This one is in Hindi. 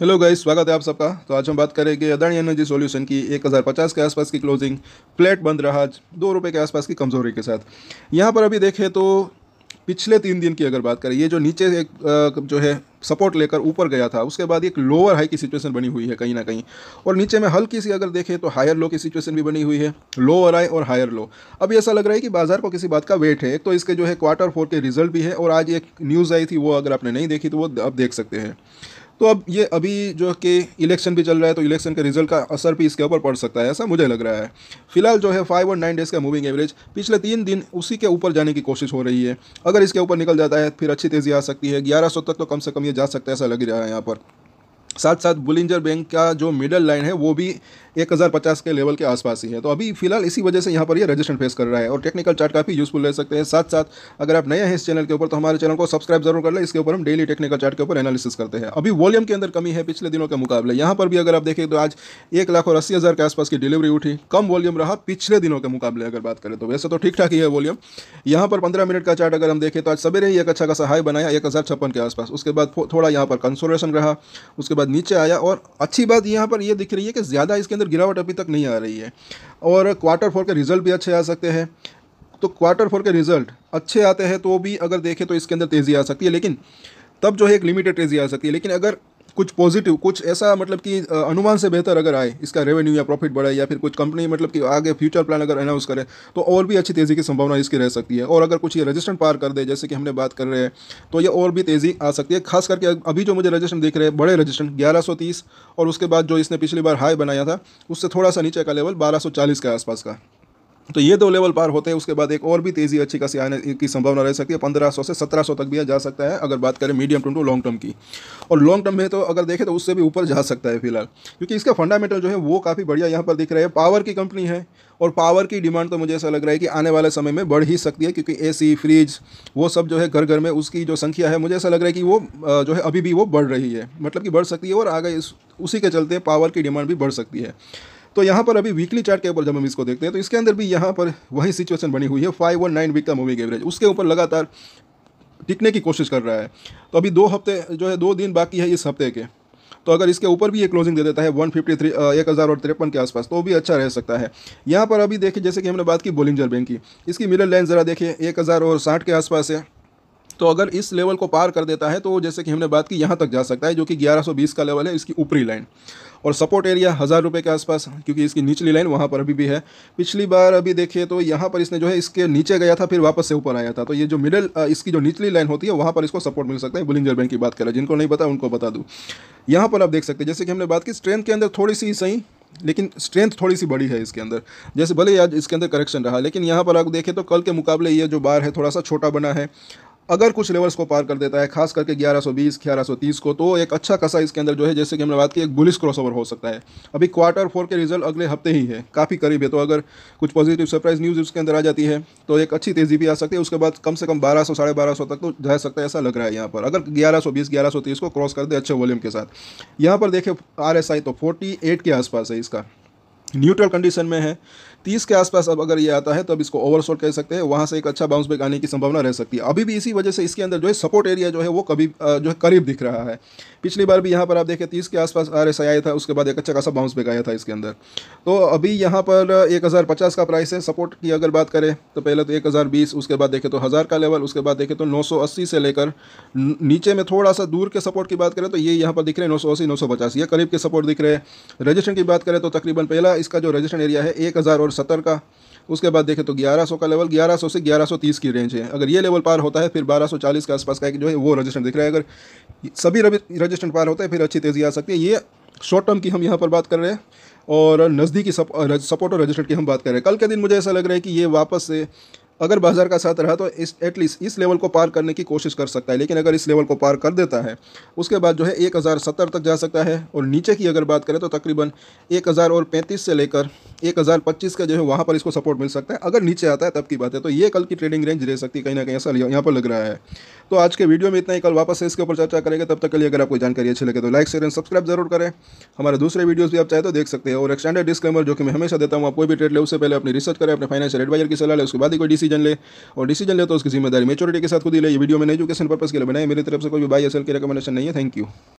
हेलो गाइस स्वागत है आप सबका तो आज हम बात करेंगे अदानी एनर्जी सॉल्यूशन की 1050 के आसपास की क्लोजिंग फ्लैट बंद रहा आज दो रुपये के आसपास की कमजोरी के साथ यहाँ पर अभी देखें तो पिछले तीन दिन की अगर बात करें ये जो नीचे एक जो है सपोर्ट लेकर ऊपर गया था उसके बाद एक लोअर हाई की सिचुएशन बनी हुई है कहीं ना कहीं और नीचे में हल्की सी अगर देखें तो हायर लो की सिचुएशन भी बनी हुई है लोअर हाई और हायर लो अब ऐसा लग रहा है कि बाजार को किसी बात का वेट है एक तो इसके जो है क्वार्टर फोर के रिजल्ट भी है और आज एक न्यूज़ आई थी वो अगर आपने नहीं देखी तो वो आप देख सकते हैं तो अब ये अभी जो कि इलेक्शन भी चल रहा है तो इलेक्शन के रिजल्ट का असर भी इसके ऊपर पड़ सकता है ऐसा मुझे लग रहा है फिलहाल जो है फाइव और नाइन डेज़ का मूविंग एवरेज पिछले तीन दिन उसी के ऊपर जाने की कोशिश हो रही है अगर इसके ऊपर निकल जाता है फिर अच्छी तेज़ी आ सकती है ग्यारह तक तो कम से कम ये जा सकता है ऐसा लग रहा है यहाँ पर साथ साथ बुलिंजर बैंक का जो मिडल लाइन है वो भी 1050 के लेवल के आसपास ही है तो अभी फिलहाल इसी वजह से यहाँ पर ये रजिस्ट्रेशन फेस कर रहा है और टेक्निकल चार्ट काफ़ी यूजफुल रह सकते हैं साथ साथ अगर आप नए हैं इस चैनल के ऊपर तो हमारे चैनल को सब्सक्राइब जरूर कर लें इसके ऊपर हम डेली टेक्निकल चार्ट के ऊपर एनालिसिस करते हैं अभी वॉल्यूम के अंदर कमी है पिछले दिनों के मुकाबले यहाँ पर भी अगर आप देखें तो आज एक लाख और अस्सी हज़ार के आसपास की डिलीवरी उठी कम वॉल्यूम रहा पिछले दिनों के मुकाबले अगर बात करें तो वैसे तो ठीक ठाक ही है वॉल्यूम यहाँ पर पंद्रह मिनट का चार्ट अगर हम देखें तो आज सवेरे ही एक अच्छा खासा हाई बनाया एक के आसपास उसके बाद थोड़ा यहाँ पर कंसोलेशन रहा उसके बाद नीचे आया और अच्छी बात यहाँ पर ये यह दिख रही है कि ज़्यादा इसके अंदर गिरावट अभी तक नहीं आ रही है और क्वार्टर फोर के रिज़ल्ट भी अच्छे आ सकते हैं तो क्वार्टर फोर के रिज़ल्ट अच्छे आते हैं तो भी अगर देखें तो इसके अंदर तेज़ी आ सकती है लेकिन तब जो है एक लिमिटेड तेज़ी आ सकती है लेकिन अगर कुछ पॉजिटिव कुछ ऐसा मतलब कि अनुमान से बेहतर अगर आए इसका रेवेन्यू या प्रॉफिट बढ़ाए या फिर कुछ कंपनी मतलब कि आगे फ्यूचर प्लान अगर अनाउंस करे तो और भी अच्छी तेज़ी की संभावना इसकी रह सकती है और अगर कुछ ये रजिस्ट्रेंट पार कर दे जैसे कि हमने बात कर रहे हैं तो ये और भी तेज़ी आ सकती है खास करके अभी जो मुझे रजिस्ट्रेंट देख रहे हैं बड़े रजिस्ट्रेंट ग्यारह और उसके बाद जो इसने पिछली बार हाई बनाया था उससे थोड़ा सा नीचे का लेवल बारह के आसपास का तो ये दो लेवल पार होते हैं उसके बाद एक और भी तेज़ी अच्छी खासी आने की संभावना रह सकती है पंद्रह सौ से सत्रह सौ तक भी जा सकता है अगर बात करें medium term to long term की और लॉन्ग टर्म में तो अगर देखें तो उससे भी ऊपर जा सकता है फिलहाल क्योंकि इसका फंडामेंटल जो है वो काफ़ी बढ़िया यहाँ पर दिख रहा है पावर की कंपनी है और पावर की डिमांड तो मुझे ऐसा लग रहा है कि आने वाले समय में बढ़ ही सकती है क्योंकि ए फ्रिज वो सब जो है घर घर में उसकी जो संख्या है मुझे ऐसा लग रहा है कि वो जो है अभी भी वो बढ़ रही है मतलब कि बढ़ सकती है और आगे उसी के चलते पावर की डिमांड भी बढ़ सकती है तो यहाँ पर अभी वीकली चार्ट के ऊपर जब हम इसको देखते हैं तो इसके अंदर भी यहाँ पर वही सिचुएशन बनी हुई है फाइव वन नाइन वीक का मूविंग एवरेज उसके ऊपर लगातार टिकने की कोशिश कर रहा है तो अभी दो हफ्ते जो है दो दिन बाकी है इस हफ्ते के तो अगर इसके ऊपर भी ये क्लोजिंग दे देता है वन फिफ्टी थ्री एक हज़ार और तिरपन के आसपास तो भी अच्छा रह सकता है यहाँ पर अभी देखिए जैसे कि हमने बात की बोलिंगजर बैंक की इसकी मिडल लाइन ज़रा देखिए एक हज़ार और साठ के आसपास है तो अगर इस लेवल को पार कर देता है तो जैसे कि हमने बात की यहाँ तक जा सकता है जो कि 1120 का लेवल है इसकी ऊपरी लाइन और सपोर्ट एरिया हज़ार रुपये के आसपास क्योंकि इसकी निचली लाइन वहाँ पर अभी भी है पिछली बार अभी देखिए तो यहाँ पर इसने जो है इसके नीचे गया था फिर वापस से ऊपर आया था तो ये जो मिडिल इसकी जो निचली लाइन होती है वहाँ पर इसको सपोर्ट मिल सकता है बुलिंजर बैंक की बात करें जिनको नहीं पता उनको बता दूँ यहाँ पर आप देख सकते हैं जैसे कि हमने बात की स्ट्रेंथ के अंदर थोड़ी सी सही लेकिन स्ट्रेंथ थोड़ी सी बड़ी है इसके अंदर जैसे भले ही आज इसके अंदर करेक्शन रहा लेकिन यहाँ पर आप देखें तो कल के मुकाबले ये जो बार है थोड़ा सा छोटा बना है अगर कुछ लेवल्स को पार कर देता है खास करके 1120, 1130 को तो एक अच्छा खासा इसके अंदर जो है जैसे कि हमने बात की एक बुलिस क्रॉसओवर हो सकता है अभी क्वार्टर फोर के रिजल्ट अगले हफ्ते ही है काफ़ी करीब है तो अगर कुछ पॉजिटिव सरप्राइज न्यूज़ उसके अंदर आ जाती है तो एक अच्छी तेज़ी भी आ सकती है उसके बाद कम से कम बारह सौ साढ़े बारह सौ तक तो जा सकता है ऐसा लग रहा है यहाँ पर अगर ग्यारह सौ बीस ग्यारह सौ तीस को क्रॉस कर दे अच्छे वॉल्यूम के साथ यहाँ पर देखें आर एस आई तो फोर्टी एट के आसपास है इसका न्यूट्रल कंडीशन में है तीस के आसपास अब अगर ये आता है तो अब इसको ओवरसोल्ड कह सकते हैं वहाँ से एक अच्छा बाउंस बैक आने की संभावना रह सकती है अभी भी इसी वजह से इसके अंदर जो है सपोर्ट एरिया जो है वो कभी जो है करीब दिख रहा है पिछली बार भी यहाँ पर आप देखें तीस के आसपास आर एस आया था उसके बाद एक अच्छा खासा बाउंस बैक आया था इसके अंदर तो अभी यहाँ पर एक हज़ार पचास का प्राइस है सपोर्ट की अगर बात करें तो पहले तो एक हज़ार बीस उसके बाद देखें तो हज़ार का लेवल उसके बाद देखें तो नौ सौ अस्सी से लेकर नीचे में थोड़ा सा दूर के सपोर्ट की बात करें तो ये यहाँ पर दिख रहे हैं नौ सौ अस्सी नौ सौ पचास ये करीब के सपोर्ट दिख रहे हैं रजिस्ट्रेशन की बात करें तो तकरीबन पहला इसका जो रजिस्ट्रेशन एरिया है एक हज़ार और सत्तर का उसके बाद देखें तो 1100 का लेवल 1100 से 1130 की रेंज है अगर ये लेवल पार होता है फिर 1240 के आसपास का एक जो है वो रजिस्टेंट दिख रहा है अगर सभी रजिस्टेंट पार होता है फिर अच्छी तेज़ी आ सकती है ये शॉर्ट टर्म की हम यहाँ पर बात कर रहे हैं और नज़दीकी सपोर्ट और रजिस्टर की हम बात कर रहे हैं कल के दिन मुझे ऐसा लग रहा है कि ये वापस से अगर बाजार का साथ रहा तो इस एटलीस्ट इस लेवल को पार करने की कोशिश कर सकता है लेकिन अगर इस लेवल को पार कर देता है उसके बाद जो है एक हज़ार सत्तर तक जा सकता है और नीचे की अगर बात करें तो तकरीबन एक हज़ार और पैंतीस से लेकर एक हज़ार पच्चीस का जो है वहाँ पर इसको सपोर्ट मिल सकता है अगर नीचे आता है तब की बात है तो ये कल की ट्रेडिंग रेंज रह सकती है कहीं ना कहीं ऐसा यहाँ पर लग रहा है तो आज के वीडियो में इतना ही कल वापस इसके ऊपर चर्चा करेंगे तब तक के लिए अगर आपको जानकारी अच्छी लगे तो लाइक शेयर एंड सब्सक्राइब जरूर करें हमारे दूसरे वीडियोज़ भी आप चाहे तो देख सकते हैं और एक स्टैंडर्ड डिस्क्लेमर जो कि मैं हमेशा देता हूँ आप कोई भी ट्रेड ले उससे पहले अपनी रिसर्च करें अपने फाइनेंशियल एडवाइजर की सलाह ले उसके बाद ही कोई डिसीजन ले और डिसीजन ले तो उसकी जिम्मेदारी मेचोरिटी के साथ खुद ही ले वीडियो मैंने एजुकेशन पर्पस के लिए बनाए मेरी तरफ से कोई भी बाई एस की रिकमेंडेशन नहीं है थैंक यू